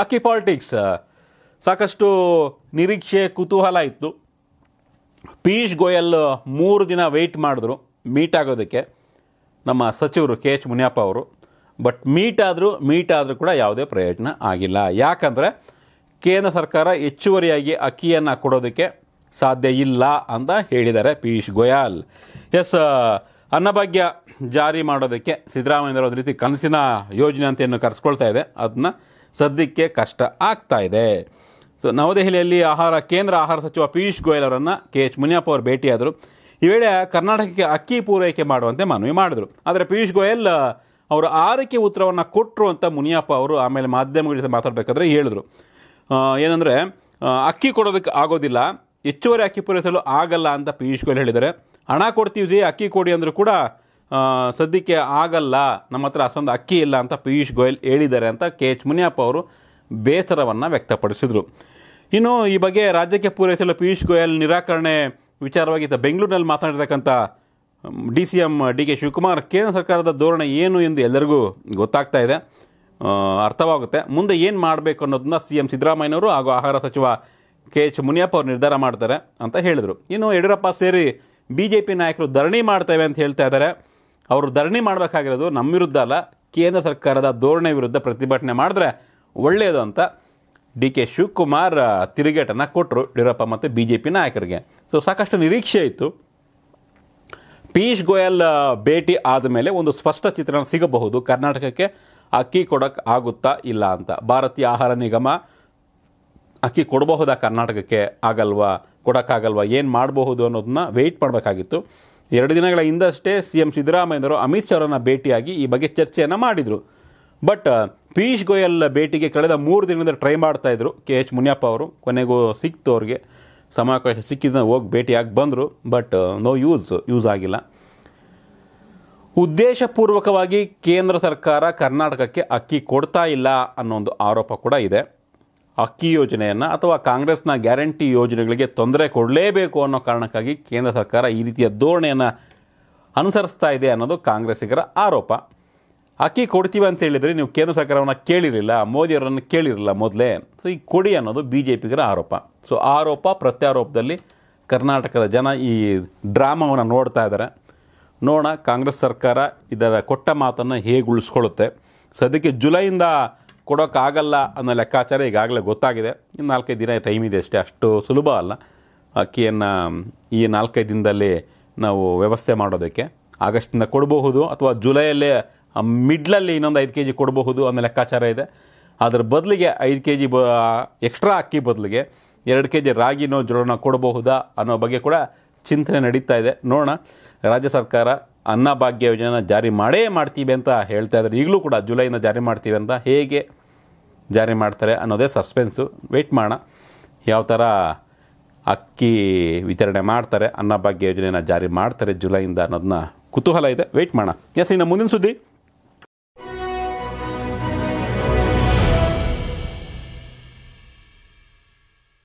ಅಕ್ಕಿ ಪಾಲಿಟಿಕ್ಸ್ ಸಾಕಷ್ಟು ನಿರೀಕ್ಷೆ ಕುತೂಹಲ ಇತ್ತು ಪೀಯೂಷ್ ಗೋಯಲ್ ಮೂರು ದಿನ ವೆಯ್ಟ್ ಮಾಡಿದ್ರು ಮೀಟ್ ಆಗೋದಕ್ಕೆ ನಮ್ಮ ಸಚಿವರು ಕೆ ಎಚ್ ಮುನಿಯಪ್ಪ ಅವರು ಬಟ್ ಮೀಟ್ ಆದರೂ ಮೀಟ್ ಆದರೂ ಕೂಡ ಯಾವುದೇ ಪ್ರಯೋಜನ ಆಗಿಲ್ಲ ಯಾಕಂದರೆ ಕೇಂದ್ರ ಸರ್ಕಾರ ಹೆಚ್ಚುವರಿಯಾಗಿ ಅಕ್ಕಿಯನ್ನು ಕೊಡೋದಕ್ಕೆ ಸಾಧ್ಯ ಇಲ್ಲ ಅಂತ ಹೇಳಿದ್ದಾರೆ ಪೀಯೂಷ್ ಗೋಯಲ್ ಎಸ್ ಅನ್ನಭಾಗ್ಯ ಜಾರಿ ಮಾಡೋದಕ್ಕೆ ಸಿದ್ದರಾಮಯ್ಯವರು ಅದ ರೀತಿ ಕನಸಿನ ಯೋಜನೆ ಅಂತ ಏನು ಕರೆಸ್ಕೊಳ್ತಾ ಇದೆ ಅದನ್ನ ಸದ್ಯಕ್ಕೆ ಕಷ್ಟ ಆಗ್ತಾ ಇದೆ ಸೊ ನವದೆಹಲಿಯಲ್ಲಿ ಆಹಾರ ಕೇಂದ್ರ ಆಹಾರ ಸಚಿವ ಪಿಯೂಷ್ ಗೋಯಲ್ ಅವರನ್ನು ಕೆ ಎಚ್ ಮುನಿಯಪ್ಪ ಅವರು ಭೇಟಿಯಾದರು ಈ ವೇಳೆ ಕರ್ನಾಟಕಕ್ಕೆ ಅಕ್ಕಿ ಪೂರೈಕೆ ಮಾಡುವಂತೆ ಮನವಿ ಮಾಡಿದರು ಆದರೆ ಪಿಯೂಷ್ ಗೋಯಲ್ ಅವರು ಆರೈಕೆ ಉತ್ತರವನ್ನು ಕೊಟ್ಟರು ಅಂತ ಮುನಿಯಪ್ಪ ಅವರು ಆಮೇಲೆ ಮಾಧ್ಯಮಗಳ ಜೊತೆ ಮಾತಾಡಬೇಕಾದ್ರೆ ಹೇಳಿದರು ಏನಂದರೆ ಅಕ್ಕಿ ಕೊಡೋದಕ್ಕೆ ಆಗೋದಿಲ್ಲ ಹೆಚ್ಚುವರಿ ಅಕ್ಕಿ ಪೂರೈಸಲು ಆಗಲ್ಲ ಅಂತ ಪಿಯೂಷ್ ಗೋಯಲ್ ಹೇಳಿದ್ದಾರೆ ಹಣ ಕೊಡ್ತೀವಿ ಅಕ್ಕಿ ಕೊಡಿ ಅಂದರೂ ಕೂಡ ಸದ್ಯಕ್ಕೆ ಆಗಲ್ಲ ನಮ್ಮ ಹತ್ರ ಅಷ್ಟೊಂದು ಅಕ್ಕಿ ಇಲ್ಲ ಅಂತ ಪಿಯೂಷ್ ಗೋಯಲ್ ಹೇಳಿದ್ದಾರೆ ಅಂತ ಕೆ ಎಚ್ ಮುನಿಯಪ್ಪ ಅವರು ಬೇಸರವನ್ನು ವ್ಯಕ್ತಪಡಿಸಿದರು ಇನ್ನು ಈ ಬಗ್ಗೆ ರಾಜ್ಯಕ್ಕೆ ಪೂರೈಸಲು ಪಿಯೂಷ್ ಗೋಯಲ್ ನಿರಾಕರಣೆ ವಿಚಾರವಾಗಿ ಬೆಂಗಳೂರಿನಲ್ಲಿ ಮಾತನಾಡಿರ್ತಕ್ಕಂಥ D C M D K Shivakumar ಕೇಂದ್ರ ಸರ್ಕಾರದ ಧೋರಣೆ ಏನು ಎಂದು ಎಲ್ಲರಿಗೂ ಗೊತ್ತಾಗ್ತಾ ಇದೆ ಅರ್ಥವಾಗುತ್ತೆ ಮುಂದೆ ಏನು ಮಾಡಬೇಕು ಅನ್ನೋದನ್ನ ಸಿ ಎಂ ಸಿದ್ದರಾಮಯ್ಯವರು ಹಾಗೂ ಆಹಾರ ಸಚಿವ ಕೆ ಎಚ್ ಮುನಿಯಪ್ಪ ಅವರು ನಿರ್ಧಾರ ಮಾಡ್ತಾರೆ ಅಂತ ಹೇಳಿದರು ಇನ್ನು ಯಡಿಯೂರಪ್ಪ ಸೇರಿ ಬಿ ಜೆ ಪಿ ನಾಯಕರು ಧರಣಿ ಮಾಡ್ತೇವೆ ಅಂತ ಹೇಳ್ತಾ ಇದ್ದಾರೆ ಅವರು ಧರಣಿ ಮಾಡಬೇಕಾಗಿರೋದು ನಮ್ಮ ವಿರುದ್ಧ ಅಲ್ಲ ಕೇಂದ್ರ ಸರ್ಕಾರದ ಧೋರಣೆ ವಿರುದ್ಧ ಪ್ರತಿಭಟನೆ ಮಾಡಿದ್ರೆ ಒಳ್ಳೆಯದು ಅಂತ ಡಿ ಕೆ ಶಿವಕುಮಾರ್ ತಿರುಗೇಟನ್ನು ಕೊಟ್ಟರು ಯಡಿಯೂರಪ್ಪ ಮತ್ತು ಬಿ ಜೆ ಪಿ ನಾಯಕರಿಗೆ ಸೊ ಸಾಕಷ್ಟು ನಿರೀಕ್ಷೆ ಇತ್ತು ಪೀಯೂಷ್ ಗೋಯಲ್ ಭೇಟಿ ಆದಮೇಲೆ ಒಂದು ಸ್ಪಷ್ಟ ಚಿತ್ರಣ ಸಿಗಬಹುದು ಕರ್ನಾಟಕಕ್ಕೆ ಅಕ್ಕಿ ಕೊಡೋಕ್ಕೆ ಆಗುತ್ತಾ ಇಲ್ಲ ಅಂತ ಭಾರತೀಯ ಆಹಾರ ನಿಗಮ ಅಕ್ಕಿ ಕೊಡಬಹುದಾ ಕರ್ನಾಟಕಕ್ಕೆ ಆಗಲ್ವಾ ಕೊಡೋಕ್ಕಾಗಲ್ವಾ ಏನು ಮಾಡಬಹುದು ಅನ್ನೋದನ್ನ ವೆಯ್ಟ್ ಮಾಡಬೇಕಾಗಿತ್ತು ಎರಡು ದಿನಗಳ ಹಿಂದಷ್ಟೇ ಸಿ ಎಂ ಸಿದ್ದರಾಮಯ್ಯನವರು ಅಮಿತ್ ಶಾ ಅವರನ್ನು ಭೇಟಿಯಾಗಿ ಈ ಬಗ್ಗೆ ಚರ್ಚೆಯನ್ನು ಮಾಡಿದರು ಬಟ್ ಪೀಯೂಷ್ ಗೋಯಲ್ ಭೇಟಿಗೆ ಕಳೆದ ಮೂರು ದಿನದಿಂದ ಟ್ರೈ ಮಾಡ್ತಾಯಿದ್ರು ಕೆ ಎಚ್ ಮುನಿಯಪ್ಪ ಅವರು ಕೊನೆಗೂ ಸಿಕ್ತು ಅವ್ರಿಗೆ ಸಮಾವಕಾಶ ಸಿಕ್ಕಿದ ಹೋಗಿ ಭೇಟಿಯಾಗಿ ಬಂದರು ಬಟ್ ನೋ ಯೂಸ್ ಯೂಸ್ ಆಗಿಲ್ಲ ಉದ್ದೇಶಪೂರ್ವಕವಾಗಿ ಕೇಂದ್ರ ಸರ್ಕಾರ ಕರ್ನಾಟಕಕ್ಕೆ ಅಕ್ಕಿ ಕೊಡ್ತಾ ಇಲ್ಲ ಅನ್ನೋ ಒಂದು ಆರೋಪ ಕೂಡ ಇದೆ ಅಕ್ಕಿ ಯೋಜನೆಯನ್ನು ಅಥವಾ ಕಾಂಗ್ರೆಸ್ನ ಗ್ಯಾರಂಟಿ ಯೋಜನೆಗಳಿಗೆ ತೊಂದರೆ ಕೊಡಲೇಬೇಕು ಅನ್ನೋ ಕಾರಣಕ್ಕಾಗಿ ಕೇಂದ್ರ ಸರ್ಕಾರ ಈ ರೀತಿಯ ಧೋರಣೆಯನ್ನು ಅನುಸರಿಸ್ತಾ ಇದೆ ಅನ್ನೋದು ಕಾಂಗ್ರೆಸ್ಸಿಗರ ಆರೋಪ ಅಕ್ಕಿ ಕೊಡ್ತೀವಿ ಅಂತ ಹೇಳಿದರೆ ನೀವು ಕೇಂದ್ರ ಸರ್ಕಾರವನ್ನು ಕೇಳಿರಲಿಲ್ಲ ಮೋದಿಯವರನ್ನು ಕೇಳಿರಲಿಲ್ಲ ಮೊದಲೇ ಸೊ ಈ ಕೊಡಿ ಅನ್ನೋದು ಬಿ ಜೆ ಪಿಗರ ಆರೋಪ ಸೊ ಆರೋಪ ಪ್ರತ್ಯಾರೋಪದಲ್ಲಿ ಕರ್ನಾಟಕದ ಜನ ಈ ಡ್ರಾಮಾವನ್ನು ನೋಡ್ತಾ ಇದ್ದಾರೆ ನೋಡೋಣ ಕಾಂಗ್ರೆಸ್ ಸರ್ಕಾರ ಇದರ ಕೊಟ್ಟ ಮಾತನ್ನು ಹೇಗೆ ಉಳಿಸ್ಕೊಳ್ಳುತ್ತೆ ಸದ್ಯಕ್ಕೆ ಜುಲೈಯಿಂದ ಕೊಡೋಕ್ಕಾಗಲ್ಲ ಅನ್ನೋ ಲೆಕ್ಕಾಚಾರ ಈಗಾಗಲೇ ಗೊತ್ತಾಗಿದೆ ಇನ್ನು ನಾಲ್ಕೈದು ದಿನ ಟೈಮ್ ಇದೆ ಅಷ್ಟೇ ಅಷ್ಟು ಸುಲಭ ಅಲ್ಲ ಅಕ್ಕಿಯನ್ನು ಈ ನಾಲ್ಕೈದು ದಿನದಲ್ಲಿ ನಾವು ವ್ಯವಸ್ಥೆ ಮಾಡೋದಕ್ಕೆ ಆಗಸ್ಟಿಂದ ಕೊಡಬಹುದು ಅಥವಾ ಜುಲೈಯಲ್ಲೇ ಮಿಡ್ಲಲ್ಲಿ ಇನ್ನೊಂದು ಐದು ಕೆ ಜಿ ಕೊಡಬಹುದು ಅನ್ನೋ ಲೆಕ್ಕಾಚಾರ ಇದೆ ಅದರ ಬದಲಿಗೆ ಐದು ಕೆ ಜಿ ಬ ಎಕ್ಸ್ಟ್ರಾ ಅಕ್ಕಿ ಬದಲಿಗೆ ಎರಡು ಕೆ ಜಿ ರಾಗಿನೋ ಜೋಳನೋ ಕೊಡಬಹುದಾ ಅನ್ನೋ ಬಗ್ಗೆ ಕೂಡ ಚಿಂತನೆ ನಡೀತಾ ಇದೆ ನೋಡೋಣ ರಾಜ್ಯ ಸರ್ಕಾರ ಅನ್ನಭಾಗ್ಯ ಯೋಜನೆನ ಜಾರಿ ಮಾಡೇ ಮಾಡ್ತೀವಿ ಅಂತ ಹೇಳ್ತಾ ಇದ್ದಾರೆ ಈಗಲೂ ಕೂಡ ಜುಲೈನ ಜಾರಿ ಮಾಡ್ತೀವಿ ಅಂತ ಹೇಗೆ ಜಾರಿ ಮಾಡ್ತಾರೆ ಅನ್ನೋದೇ ಸಸ್ಪೆನ್ಸು ವೆಯ್ಟ್ ಮಾಡೋಣ ಯಾವ ಥರ ಅಕ್ಕಿ ವಿತರಣೆ ಮಾಡ್ತಾರೆ ಅನ್ನಭಾಗ್ಯ ಯೋಜನೆನ ಜಾರಿ ಮಾಡ್ತಾರೆ ಜುಲೈಯಿಂದ ಅನ್ನೋದನ್ನ ಕುತೂಹಲ ಇದೆ ವೆಯ್ಟ್ ಮಾಡೋಣ ಎಸ್ ಇನ್ನು ಮುಂದಿನ ಸುದ್ದಿ